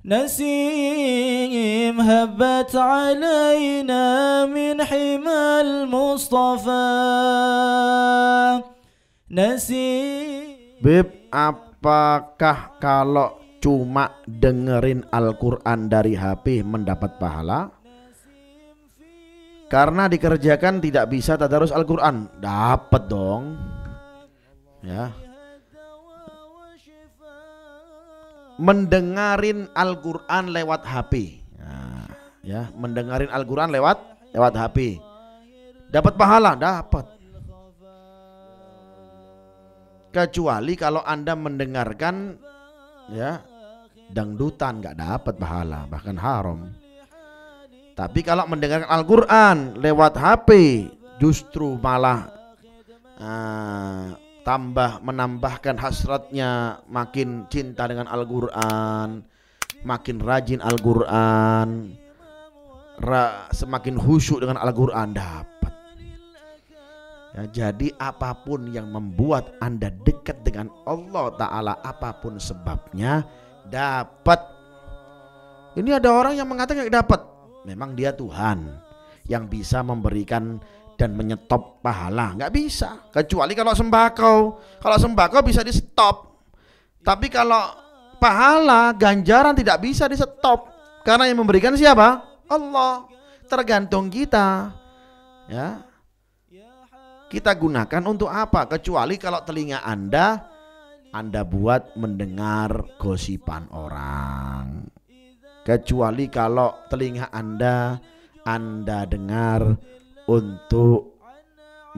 نسيم هبت علينا من حمى المصطفى نسيم بيب apakah kalau cuma dengerin Al-Quran dari HP mendapat pahala? Karena dikerjakan tidak bisa tadarus Al-Quran, dapat dong. Ya, mendengarin Al-Qur'an lewat HP. Nah, ya, mendengarin Al-Qur'an lewat lewat HP. Dapat pahala? Dapat. Kecuali kalau Anda mendengarkan ya dangdutan nggak dapat pahala, bahkan haram. Tapi kalau mendengarkan Al-Qur'an lewat HP justru malah uh, tambah menambahkan hasratnya makin cinta dengan Al-Qur'an makin rajin Al-Qur'an semakin khusyuk dengan Al-Qur'an dapat ya, jadi apapun yang membuat Anda dekat dengan Allah taala apapun sebabnya dapat ini ada orang yang mengatakan dapat memang dia Tuhan yang bisa memberikan dan menyetop pahala nggak bisa kecuali kalau sembako kalau sembako bisa di stop tapi kalau pahala ganjaran tidak bisa di stop karena yang memberikan siapa Allah tergantung kita ya kita gunakan untuk apa kecuali kalau telinga anda anda buat mendengar gosipan orang kecuali kalau telinga anda anda dengar untuk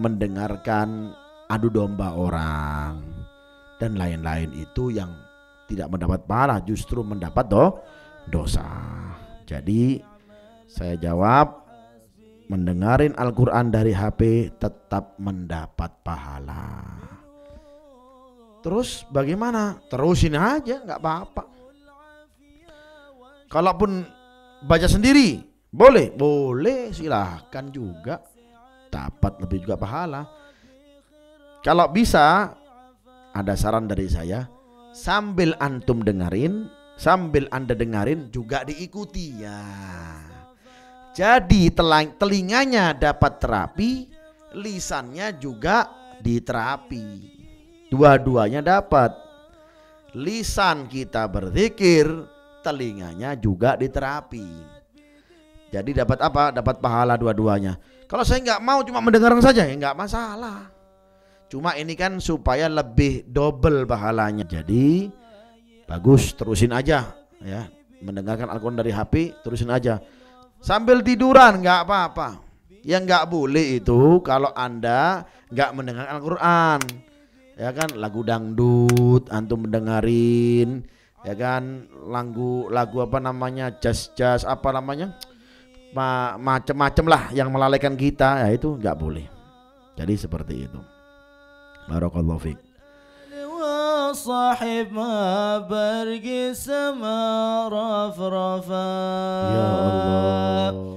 mendengarkan adu domba orang dan lain-lain itu yang tidak mendapat pahala justru mendapat do dosa. Jadi saya jawab mendengarin Al-Qur'an dari HP tetap mendapat pahala. Terus bagaimana? Terusin aja nggak apa-apa. Kalaupun baca sendiri boleh, boleh silahkan juga. Dapat lebih juga pahala. Kalau bisa, ada saran dari saya, sambil antum dengerin, sambil anda dengerin juga diikuti ya. Jadi telang, telinganya dapat terapi, lisannya juga diterapi. Dua-duanya dapat. Lisan kita berzikir, telinganya juga diterapi. Jadi dapat apa? Dapat pahala dua-duanya. Kalau saya nggak mau cuma mendengar saja ya nggak masalah. Cuma ini kan supaya lebih double pahalanya. Jadi bagus terusin aja ya mendengarkan Al-Quran dari HP terusin aja sambil tiduran nggak apa-apa yang nggak boleh itu kalau anda nggak mendengarkan Al-Quran ya kan lagu dangdut antum mendengarin ya kan lagu lagu apa namanya jazz jazz apa namanya macem-macem lah yang melalaikan kita ya itu nggak boleh jadi seperti itu Barakallahu sahib ma ما sama raf rafa ya Allah